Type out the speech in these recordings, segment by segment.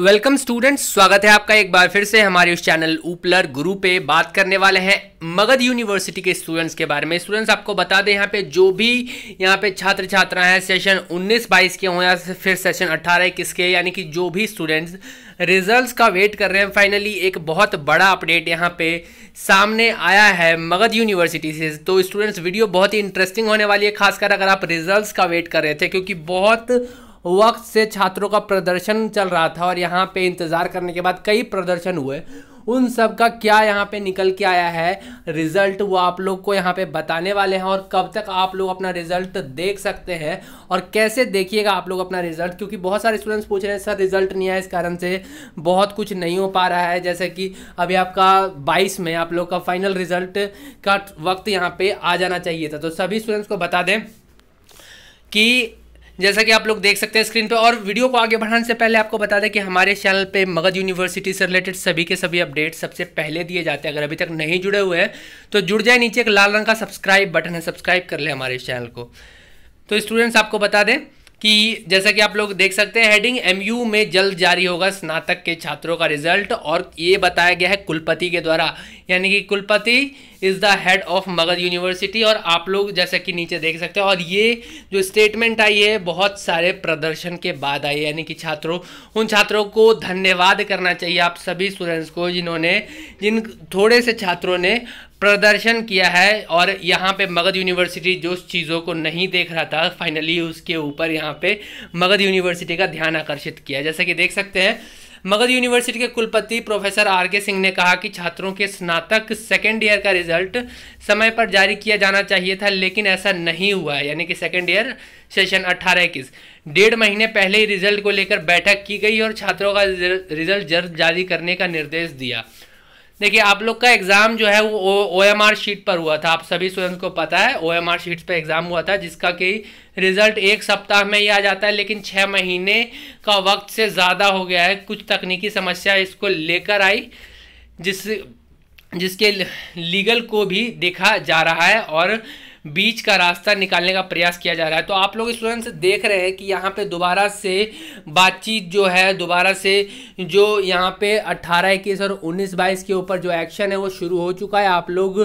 welcome students स्वागत है आपका एक बार फिर से हमारे उस चैनल ऊपलर गुरु पे बात करने वाले हैं मगध यूनिवर्सिटी के स्टूडेंट्स के बारे में स्टूडेंट्स आपको बता दें यहाँ पे जो भी यहाँ पे छात्र छात्राएं हैं सेशन 19 बाईस के हों या फिर सेशन 18 इक्कीस के यानी कि जो भी स्टूडेंट्स रिजल्ट्स का वेट कर रहे हैं फाइनली एक बहुत बड़ा अपडेट यहाँ पे सामने आया है मगध यूनिवर्सिटी से तो स्टूडेंट्स वीडियो बहुत ही इंटरेस्टिंग होने वाली है खासकर अगर आप रिजल्ट का वेट कर रहे थे क्योंकि बहुत वक्त से छात्रों का प्रदर्शन चल रहा था और यहाँ पे इंतज़ार करने के बाद कई प्रदर्शन हुए उन सब का क्या यहाँ पे निकल के आया है रिज़ल्ट वो आप लोग को यहाँ पे बताने वाले हैं और कब तक आप लोग अपना रिज़ल्ट देख सकते हैं और कैसे देखिएगा आप लोग अपना रिज़ल्ट क्योंकि बहुत सारे स्टूडेंट्स पूछ रहे हैं सर रिज़ल्ट नहीं आया इस कारण से बहुत कुछ नहीं हो पा रहा है जैसे कि अभी आपका बाईस में आप लोग का फाइनल रिज़ल्ट का वक्त यहाँ पर आ जाना चाहिए था तो सभी स्टूडेंट्स को बता दें कि जैसा कि आप लोग देख सकते हैं स्क्रीन पे और वीडियो को आगे बढ़ाने से पहले आपको बता दें कि हमारे चैनल पे मगध यूनिवर्सिटी से रिलेटेड सभी के सभी अपडेट सबसे पहले दिए जाते हैं अगर अभी तक नहीं जुड़े हुए हैं तो जुड़ जाए नीचे एक लाल रंग का सब्सक्राइब बटन है सब्सक्राइब कर ले हमारे चैनल को तो स्टूडेंट्स आपको बता दें कि जैसा कि आप लोग देख सकते हैं हेडिंग एमयू में जल्द जारी होगा स्नातक के छात्रों का रिजल्ट और ये बताया गया है कुलपति के द्वारा यानी कि कुलपति is the head of Magadh university और आप लोग जैसा कि नीचे देख सकते हैं और ये जो स्टेटमेंट आई है बहुत सारे प्रदर्शन के बाद आई यानी कि छात्रों उन छात्रों को धन्यवाद करना चाहिए आप सभी स्टूडेंट्स को जिन्होंने जिन थोड़े से छात्रों ने प्रदर्शन किया है और यहाँ पे मगध यूनिवर्सिटी जो चीज़ों को नहीं देख रहा था फाइनली उसके ऊपर यहाँ पे मगध यूनिवर्सिटी का ध्यान आकर्षित किया जैसा कि देख सकते हैं मगध यूनिवर्सिटी के कुलपति प्रोफेसर आर के सिंह ने कहा कि छात्रों के स्नातक सेकेंड ईयर का रिजल्ट समय पर जारी किया जाना चाहिए था लेकिन ऐसा नहीं हुआ है यानी कि सेकेंड ईयर सेशन अट्ठारह इक्कीस डेढ़ महीने पहले ही रिजल्ट को लेकर बैठक की गई और छात्रों का रिजल्ट जल्द जारी करने का निर्देश दिया देखिए आप लोग का एग्ज़ाम जो है वो ओ एम आर शीट पर हुआ था आप सभी स्टूडेंट्स को पता है ओ एम आर शीट्स पर एग्ज़ाम हुआ था जिसका कि रिज़ल्ट एक सप्ताह में ही आ जाता है लेकिन छः महीने का वक्त से ज़्यादा हो गया है कुछ तकनीकी समस्या इसको लेकर आई जिस जिसके लीगल को भी देखा जा रहा है और बीच का रास्ता निकालने का प्रयास किया जा रहा है तो आप लोग स्टूडेंट्स देख रहे हैं कि यहाँ पे दोबारा से बातचीत जो है दोबारा से जो यहाँ पे अट्ठारह इक्कीस और उन्नीस बाईस के ऊपर जो एक्शन है वो शुरू हो चुका है आप लोग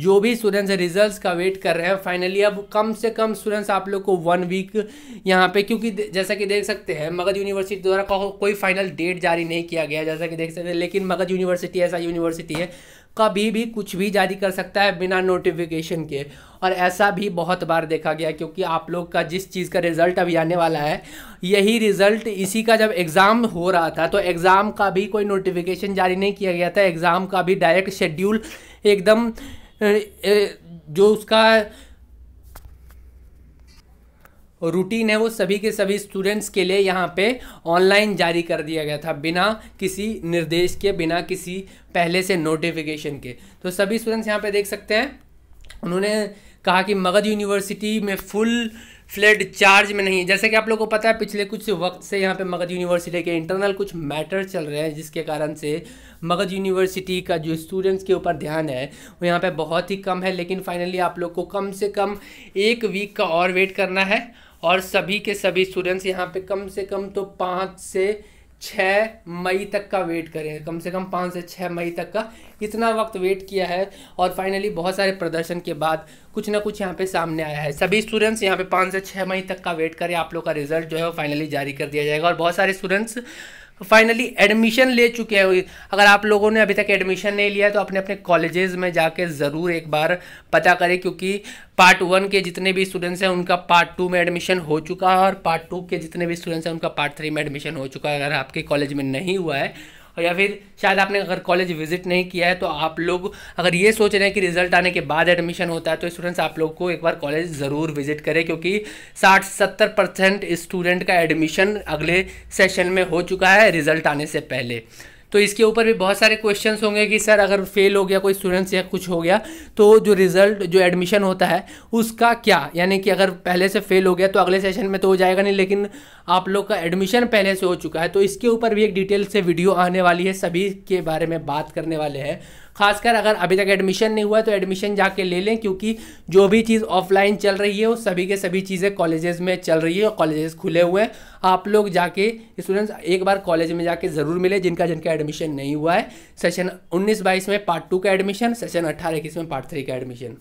जो भी स्टूडेंट्स रिजल्ट्स का वेट कर रहे हैं फाइनली अब कम से कम स्टूडेंट्स आप लोग को वन वीक यहाँ पे क्योंकि जैसा कि देख सकते हैं मगध यूनिवर्सिटी द्वारा को, कोई फाइनल डेट जारी नहीं किया गया जैसा कि देख सकते हैं लेकिन मगध यूनिवर्सिटी ऐसा यूनिवर्सिटी है कभी भी कुछ भी जारी कर सकता है बिना नोटिफिकेशन के और ऐसा भी बहुत बार देखा गया क्योंकि आप लोग का जिस चीज़ का रिज़ल्ट अभी आने वाला है यही रिज़ल्ट इसी का जब एग्ज़ाम हो रहा था तो एग्ज़ाम का भी कोई नोटिफिकेशन जारी नहीं किया गया था एग्ज़ाम का भी डायरेक्ट शेड्यूल एकदम जो उसका रूटीन है वो सभी के सभी स्टूडेंट्स के लिए यहाँ पे ऑनलाइन जारी कर दिया गया था बिना किसी निर्देश के बिना किसी पहले से नोटिफिकेशन के तो सभी स्टूडेंट्स यहाँ पे देख सकते हैं उन्होंने कहा कि मगध यूनिवर्सिटी में फुल फ्लड चार्ज में नहीं है जैसे कि आप लोगों को पता है पिछले कुछ वक्त से यहाँ पे मगध यूनिवर्सिटी के इंटरनल कुछ मैटर चल रहे हैं जिसके कारण से मगध यूनिवर्सिटी का जो स्टूडेंट्स के ऊपर ध्यान है वो यहाँ पे बहुत ही कम है लेकिन फाइनली आप लोग को कम से कम एक वीक का और वेट करना है और सभी के सभी स्टूडेंट्स यहाँ पर कम से कम तो पाँच से छः मई तक का वेट करें कम से कम पाँच से छः मई तक का इतना वक्त वेट किया है और फाइनली बहुत सारे प्रदर्शन के बाद कुछ ना कुछ यहाँ पे सामने आया है सभी स्टूडेंट्स यहाँ पे पाँच से छः मई तक का वेट करें आप लोग का रिजल्ट जो है वो फाइनली जारी कर दिया जाएगा और बहुत सारे स्टूडेंट्स फाइनली तो एडमिशन ले चुके हैं अगर आप लोगों ने अभी तक एडमिशन नहीं लिया तो अपने अपने कॉलेजेस में जाके ज़रूर एक बार पता करें क्योंकि पार्ट वन के जितने भी स्टूडेंट्स हैं उनका पार्ट टू में एडमिशन हो चुका है और पार्ट टू के जितने भी स्टूडेंट्स हैं उनका पार्ट थ्री में एडमिशन हो चुका है अगर आपके कॉलेज में नहीं हुआ है या फिर शायद आपने अगर कॉलेज विजिट नहीं किया है तो आप लोग अगर ये सोच रहे हैं कि रिजल्ट आने के बाद एडमिशन होता है तो स्टूडेंट्स आप लोग को एक बार कॉलेज ज़रूर विजिट करें क्योंकि साठ सत्तर परसेंट स्टूडेंट का एडमिशन अगले सेशन में हो चुका है रिजल्ट आने से पहले तो इसके ऊपर भी बहुत सारे क्वेश्चन होंगे कि सर अगर फेल हो गया कोई स्टूडेंट्स या कुछ हो गया तो जो रिजल्ट जो एडमिशन होता है उसका क्या यानी कि अगर पहले से फेल हो गया तो अगले सेशन में तो हो जाएगा नहीं लेकिन आप लोग का एडमिशन पहले से हो चुका है तो इसके ऊपर भी एक डिटेल से वीडियो आने वाली है सभी के बारे में बात करने वाले हैं खासकर अगर अभी तक एडमिशन नहीं हुआ है तो एडमिशन जाके ले लें क्योंकि जो भी चीज़ ऑफलाइन चल रही है वो सभी के सभी चीज़ें कॉलेजेस में चल रही है और कॉलेजेस खुले हुए हैं आप लोग जाके स्टूडेंट्स एक बार कॉलेज में जाके ज़रूर मिले जिनका जिनका एडमिशन नहीं हुआ है सेशन उन्नीस बाईस में पार्ट टू का एडमिशन सेशन अट्ठारह इक्कीस में पार्ट थ्री का एडमिशन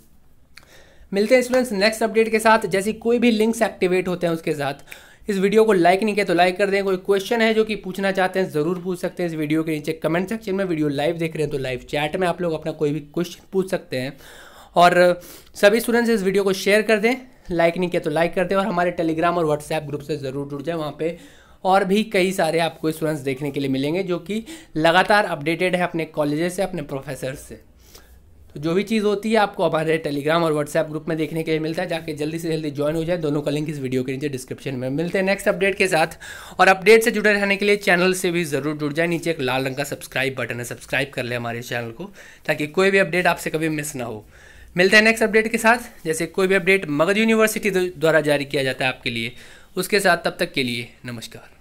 मिलते हैं स्टूडेंट्स नेक्स्ट अपडेट के साथ जैसी कोई भी लिंक्स एक्टिवेट होते हैं उसके साथ इस वीडियो को लाइक नहीं किया तो लाइक कर दें कोई क्वेश्चन है जो कि पूछना चाहते हैं ज़रूर पूछ सकते हैं इस वीडियो के नीचे कमेंट सेक्शन में वीडियो लाइव देख रहे हैं तो लाइव चैट में आप लोग अपना कोई भी क्वेश्चन पूछ सकते हैं और सभी स्टूडेंट्स इस वीडियो को शेयर कर दें लाइक नहीं किया तो लाइक कर दें और हमारे टेलीग्राम और व्हाट्सएप ग्रुप से ज़रूर जुड़ जाए वहाँ पर और भी कई सारे आपको स्टूडेंट्स देखने के लिए मिलेंगे जो कि लगातार अपडेटेड है अपने कॉलेजेस से अपने प्रोफेसर से तो जो भी चीज़ होती है आपको हमारे टेलीग्राम और व्हाट्सएप ग्रुप में देखने के लिए मिलता है जाके जल्दी से जल्दी ज्वाइन हो जाए दोनों का लिंक इस वीडियो के नीचे डिस्क्रिप्शन में मिलते हैं नेक्स्ट अपडेट के साथ और अपडेट से जुड़े रहने के लिए चैनल से भी ज़रूर जुड़ जाए नीचे एक लाल रंग का सब्सक्राइब बटन है सब्सक्राइब कर ले हमारे चैनल को ताकि कोई भी अपडेट आपसे कभी मिस ना हो मिलते हैं नेक्स्ट अपडेट के साथ जैसे कोई भी अपडेट मगध यूनिवर्सिटी द्वारा जारी किया जाता है आपके लिए उसके साथ तब तक के लिए नमस्कार